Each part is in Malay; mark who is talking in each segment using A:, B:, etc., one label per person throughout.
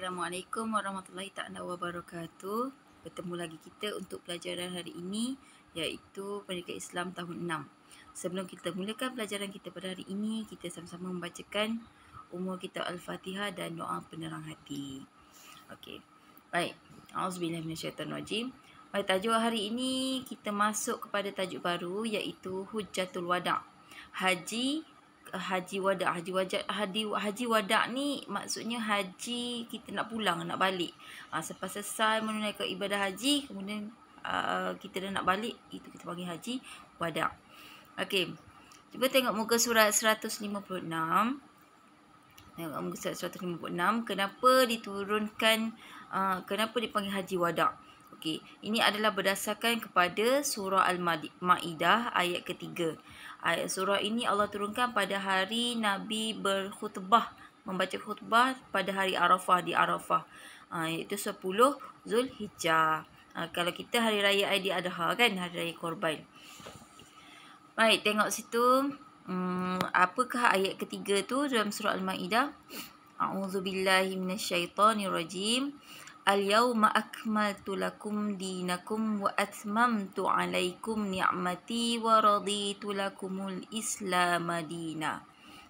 A: Assalamualaikum warahmatullahi taala wabarakatuh. Bertemu lagi kita untuk pelajaran hari ini iaitu Pendidikan Islam tahun 6. Sebelum kita mulakan pelajaran kita pada hari ini, kita sama-sama membacakan umur kita Al-Fatihah dan doa penerang hati. Okey. Baik. Auzubillahi minasyaitanir rajim. Baik, tajuk hari ini kita masuk kepada tajuk baru iaitu Hujjatul Wada'. Haji haji wada, haji wajak haji haji wada ni maksudnya haji kita nak pulang nak balik ha, selepas selesai menunaikan ibadah haji kemudian uh, kita dah nak balik itu kita panggil haji wada. okey cuba tengok muka surat 156 tengok muka surat 156 kenapa diturunkan uh, kenapa dipanggil haji wada? okey ini adalah berdasarkan kepada surah al-maidah ayat ketiga Ayat surah ini Allah turunkan pada hari Nabi berkhutbah membaca khutbah pada hari Arafah di Arafah ha, iaitu 10 Zulhijjah. Ha, kalau kita hari raya Aidiladha kan hari raya korban. Baik tengok situ hmm, apakah ayat ketiga tu dalam surah Al-Maidah? A'udzubillahi minasyaitonirrajim. Al-yawma akmaltu lakum dinakum wa atmamtu alaikum ni'mati wa raditu lakumul Islam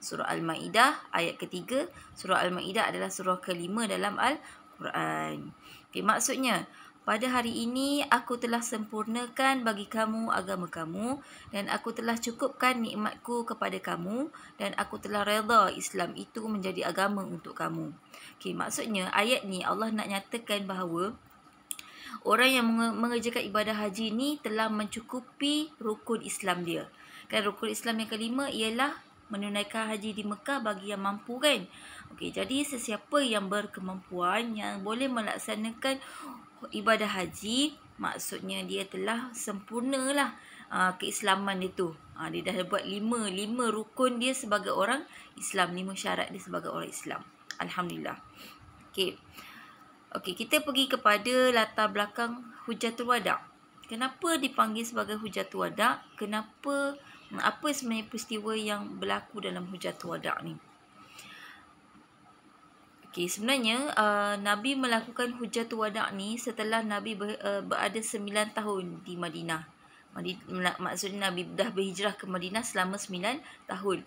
A: Surah Al-Maidah ayat ketiga. Surah Al-Maidah adalah surah kelima dalam Al-Quran. Okay, maksudnya pada hari ini, aku telah sempurnakan bagi kamu agama kamu dan aku telah cukupkan nikmatku kepada kamu dan aku telah reda Islam itu menjadi agama untuk kamu. Okay, maksudnya, ayat ni Allah nak nyatakan bahawa orang yang mengerjakan ibadah haji ni telah mencukupi rukun Islam dia. Kan rukun Islam yang kelima ialah menunaikan haji di Mekah bagi yang mampu kan. okay. jadi sesiapa yang berkemampuan yang boleh melaksanakan ibadah haji, maksudnya dia telah sempurnalah uh, keislaman dia tu. Uh, dia dah buat lima, lima rukun dia sebagai orang Islam, lima syarat dia sebagai orang Islam. Alhamdulillah. Okey. okay kita pergi kepada latar belakang Hujatul wadah. Kenapa dipanggil sebagai Hujatul wadah? Kenapa apa sebenarnya peristiwa yang berlaku dalam hujat wada ni okey sebenarnya uh, nabi melakukan hujat wada ni setelah nabi ber, uh, berada 9 tahun di Madinah maksudnya nabi dah berhijrah ke Madinah selama 9 tahun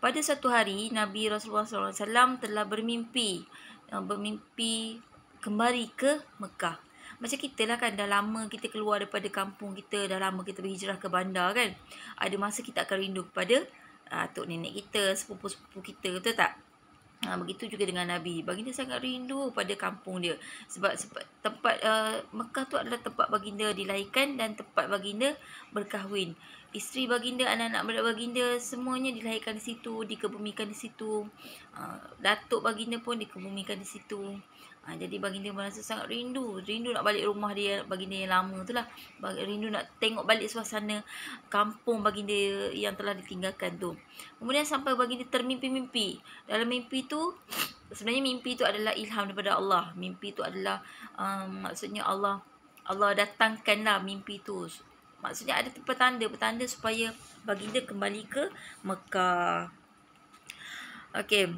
A: pada satu hari nabi Rasulullah SAW telah bermimpi uh, bermimpi kembali ke Mekah macam kita lah kan Dah lama kita keluar daripada kampung kita Dah lama kita berhijrah ke bandar kan Ada masa kita akan rindu kepada ah, Atuk uh, nenek kita Sepupu-sepupu kita Betul tak? Ha, begitu juga dengan Nabi. Baginda sangat rindu pada kampung dia. Sebab, sebab tempat uh, Mekah tu adalah tempat baginda dilahirkan dan tempat baginda berkahwin. Isteri baginda, anak-anak baginda semuanya dilahirkan di situ, dikebumikan di situ. Uh, datuk baginda pun dikebumikan di situ. Ha, jadi baginda merasa sangat rindu. Rindu nak balik rumah dia baginda yang lama tu lah. Rindu nak tengok balik suasana kampung baginda yang telah ditinggalkan tu. Kemudian sampai baginda termimpi-mimpi. Dalam mimpi tu, sebenarnya mimpi tu adalah ilham daripada Allah. Mimpi tu adalah um, maksudnya Allah Allah datangkanlah mimpi tu. Maksudnya ada petanda, petanda supaya baginda kembali ke Mekah. Okay.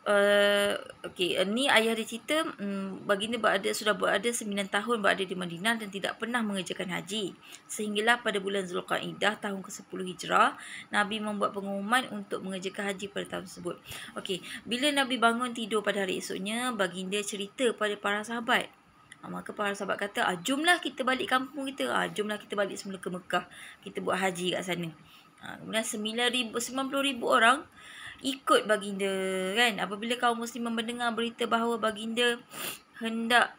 A: Eh, okay, uh, eh, ni ayah dia cerita um, baginda berada sudah berada 9 tahun berada di Madinah dan tidak pernah mengerjakan haji. Sehinggalah pada bulan Zulqa'idah tahun ke-10 Hijrah, Nabi membuat pengumuman untuk mengerjakan haji pada tahun tersebut. Okay, bila Nabi bangun tidur pada hari esoknya, baginda cerita pada para sahabat. Ah, maka para sahabat kata, ah, jomlah kita balik kampung kita. Ah, jomlah kita balik semula ke Mekah. Kita buat haji kat sana. Ah, kemudian 9,000, 90,000 orang ikut baginda kan apabila kaum muslim mendengar berita bahawa baginda hendak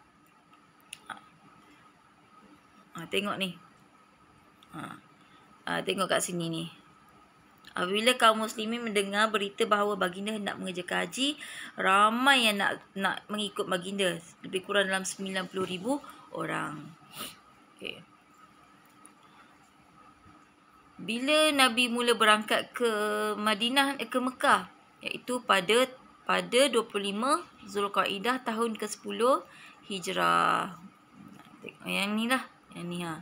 A: ha, tengok ni ha, ha, tengok kat sini ni apabila kaum muslimin mendengar berita bahawa baginda hendak mengerjakan haji ramai yang nak nak mengikut baginda lebih kurang dalam 90,000 orang okey bila Nabi mula berangkat ke Madinah eh, ke Mekah iaitu pada pada 25 Zulkaidah tahun ke-10 Hijrah. Yang ni lah. Yang ni ha.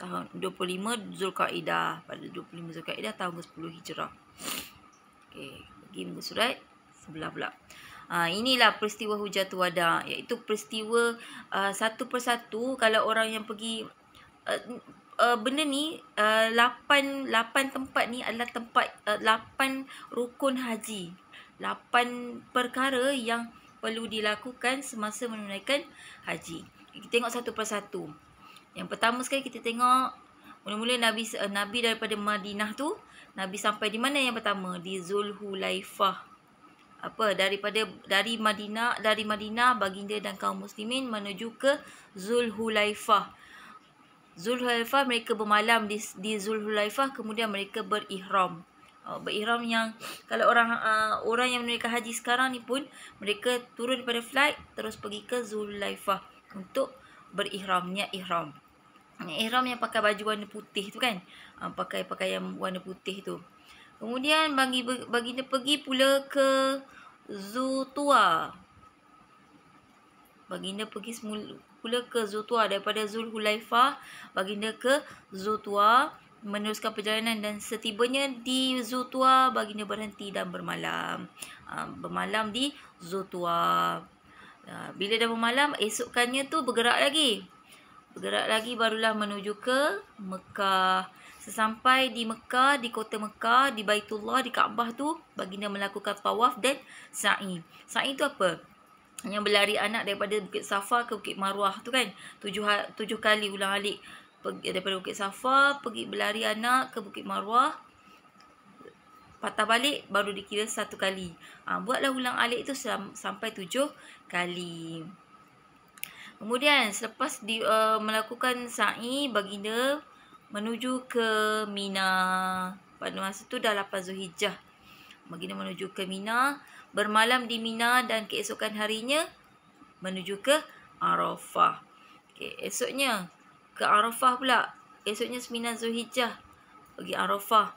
A: Tahun 25 Zulkaidah. Pada 25 Zulkaidah tahun ke-10 Hijrah. Okey. Pergi muka surat sebelah pula. Ha, inilah peristiwa hujah tu wada. Iaitu peristiwa uh, satu persatu kalau orang yang pergi... Uh, uh, benda ni uh, lapan tempat ni adalah tempat uh, rukun haji. lapan perkara yang perlu dilakukan semasa menunaikan haji. Kita tengok satu persatu. Yang pertama sekali kita tengok mula-mula Nabi uh, Nabi daripada Madinah tu, Nabi sampai di mana yang pertama? Di Zulhulaifah. Apa? Daripada dari Madinah, dari Madinah baginda dan kaum muslimin menuju ke Zulhulaifah. Hulaifah Zulhulaifah mereka bermalam di, di Zulhulaifah kemudian mereka berihram. Uh, berihram yang kalau orang uh, orang yang menunaikan haji sekarang ni pun mereka turun daripada flight terus pergi ke Zulhulaifah untuk berihram niat ihram. Ihram yang pakai baju warna putih tu kan. Uh, pakai pakaian warna putih tu. Kemudian bagi bagi dia pergi pula ke Zutua. Baginda pergi semula pula ke Zutua daripada Zul Zulhulaifah baginda ke Zutua meneruskan perjalanan dan setibanya di Zutua baginda berhenti dan bermalam ah, bermalam di Zutua ah, bila dah bermalam esokannya tu bergerak lagi bergerak lagi barulah menuju ke Mekah sesampai di Mekah di kota Mekah di Baitullah di Kaabah tu baginda melakukan tawaf dan sa'i sa'i tu apa yang berlari anak daripada Bukit Safa ke Bukit Marwah tu kan tujuh, ha, tujuh kali ulang alik pergi, daripada Bukit Safa pergi berlari anak ke Bukit Marwah patah balik baru dikira satu kali ha, buatlah ulang alik itu selam, sampai tujuh kali kemudian selepas di, uh, melakukan sa'i baginda menuju ke Mina pada masa itu dah 8 Zulhijjah baginda menuju ke Mina bermalam di Mina dan keesokan harinya menuju ke Arafah. Okey, esoknya ke Arafah pula. Esoknya seminan Zulhijjah pergi Arafah.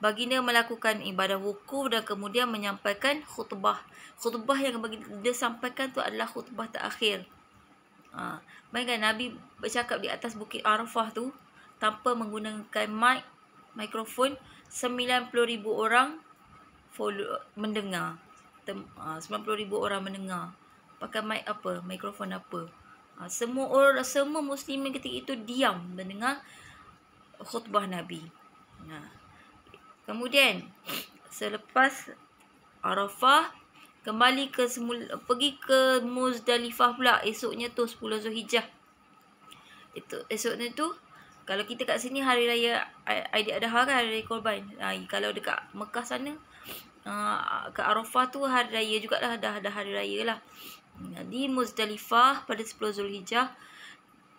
A: Baginda melakukan ibadah wukuf dan kemudian menyampaikan khutbah. Khutbah yang baginda sampaikan tu adalah khutbah terakhir. Ha. Bayangkan Nabi bercakap di atas bukit Arafah tu tanpa menggunakan mic, mikrofon, 90,000 orang mendengar tem, 90,000 ah, orang mendengar pakai mic apa mikrofon apa ah, semua orang semua Muslim ketika itu diam mendengar khutbah nabi kemudian selepas Arafah kembali ke semula, pergi ke Muzdalifah pula esoknya tu 10 Zulhijjah itu esoknya tu kalau kita kat sini hari raya eh, Aidiladha kan hari raya korban. Ha, kalau dekat Mekah sana Ah, ke Arafah tu hari raya juga dah dah dah hari raya lah. Jadi Muzdalifah pada 10 Zulhijjah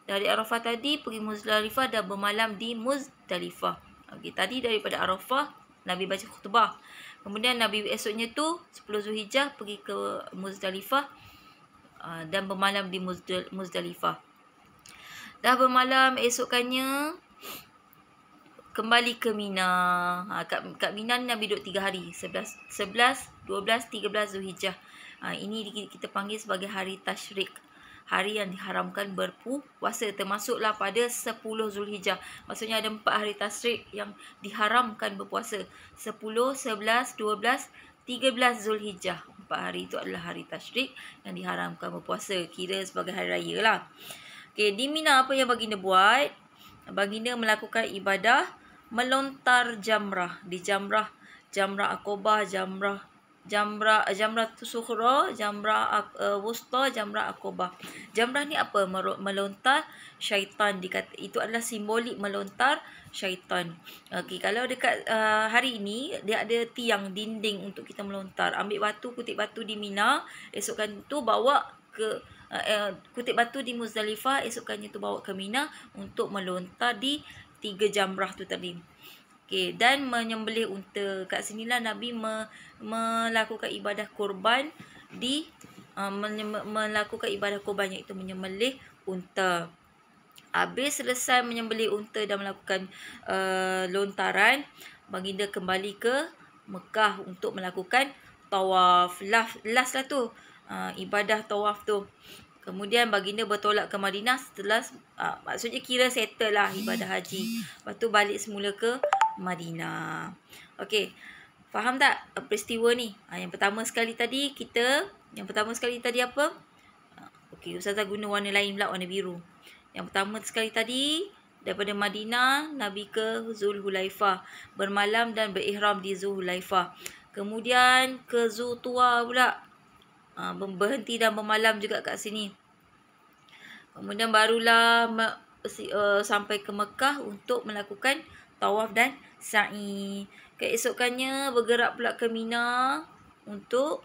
A: dari Arafah tadi pergi Muzdalifah dah bermalam di Muzdalifah. Okay tadi daripada Arafah Nabi baca khutbah. Kemudian Nabi esoknya tu 10 Zulhijjah pergi ke Muzdalifah ah, dan bermalam di Muzdalifah. Dah bermalam esokannya kembali ke Mina. Ha, kat, kat Mina ni Nabi duduk 3 hari. 11, 11 12, 13 Zulhijjah. Ha, ini kita panggil sebagai hari Tashrik. Hari yang diharamkan berpuasa termasuklah pada 10 Zulhijjah. Maksudnya ada empat hari Tashrik yang diharamkan berpuasa. 10, 11, 12, 13 Zulhijjah. empat hari itu adalah hari Tashrik yang diharamkan berpuasa. Kira sebagai hari raya lah. Okay, di Mina apa yang baginda buat? Baginda melakukan ibadah melontar jamrah di jamrah jamrah akobah jamrah jamrah eh, jamrah sukhra jamrah eh, wusta jamrah akobah jamrah ni apa melontar syaitan dikata itu adalah simbolik melontar syaitan okey kalau dekat uh, hari ini dia ada tiang dinding untuk kita melontar ambil batu kutip batu di mina esokkan tu bawa ke uh, kutip batu di muzdalifah esokkannya tu bawa ke mina untuk melontar di tiga jamrah tu tadi. Okay, dan menyembelih unta. Kat lah Nabi me, melakukan ibadah kurban di uh, melakukan ibadah kurban iaitu menyembelih unta. Habis selesai menyembelih unta dan melakukan uh, lontaran, baginda kembali ke Mekah untuk melakukan tawaf. Last, last lah tu. Uh, ibadah tawaf tu. Kemudian baginda bertolak ke Madinah setelah aa, ah, maksudnya kira settle lah ibadah haji. Lepas tu balik semula ke Madinah. Okey. Faham tak peristiwa ni? Ha, yang pertama sekali tadi kita yang pertama sekali tadi apa? Ah, okey, usaha guna warna lain pula warna biru. Yang pertama sekali tadi daripada Madinah Nabi ke Zul Hulaifah bermalam dan berihram di Zul Hulaifah. Kemudian ke Zul Tua pula uh, berhenti dan bermalam juga kat sini. Kemudian barulah uh, sampai ke Mekah untuk melakukan tawaf dan sa'i. Keesokannya bergerak pula ke Mina untuk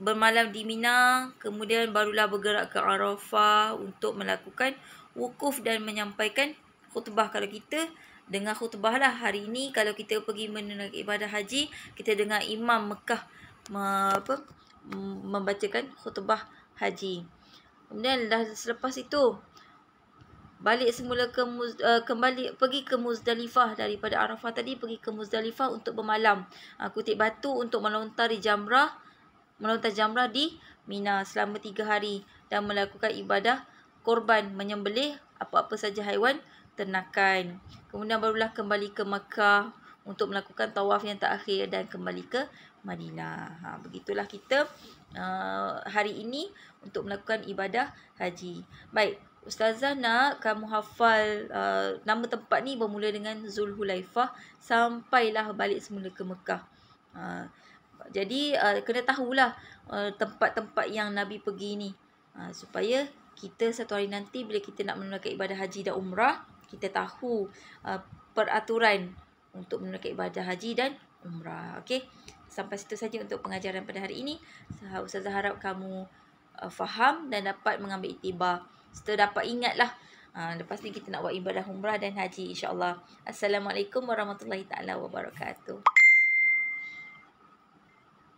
A: bermalam di Mina. Kemudian barulah bergerak ke Arafah untuk melakukan wukuf dan menyampaikan khutbah kalau kita dengar khutbah lah hari ini kalau kita pergi menunaikan ibadah haji kita dengar imam Mekah apa Mm, membacakan khutbah haji. Kemudian dah selepas itu balik semula ke uh, kembali pergi ke Muzdalifah daripada Arafah tadi pergi ke Muzdalifah untuk bermalam. Uh, kutip batu untuk melontari jamrah melontar jamrah di Mina selama tiga hari dan melakukan ibadah korban menyembelih apa-apa saja haiwan ternakan. Kemudian barulah kembali ke Mekah untuk melakukan tawaf yang terakhir dan kembali ke Madinah. Ha, begitulah kita uh, hari ini untuk melakukan ibadah haji. Baik, Ustazah nak kamu hafal uh, nama tempat ni bermula dengan Zulhulaifah sampailah balik semula ke Mekah. Uh, jadi uh, kena tahulah uh, tempat-tempat yang Nabi pergi ni. Uh, supaya kita satu hari nanti bila kita nak menunaikan ibadah haji dan umrah, kita tahu uh, peraturan untuk menunaikan ibadah haji dan umrah. Okey. Sampai situ saja untuk pengajaran pada hari ini. Ustazah harap kamu uh, faham dan dapat mengambil itibar. Setelah dapat ingatlah. Uh, lepas ni kita nak buat ibadah umrah dan haji insya-Allah. Assalamualaikum warahmatullahi taala wabarakatuh.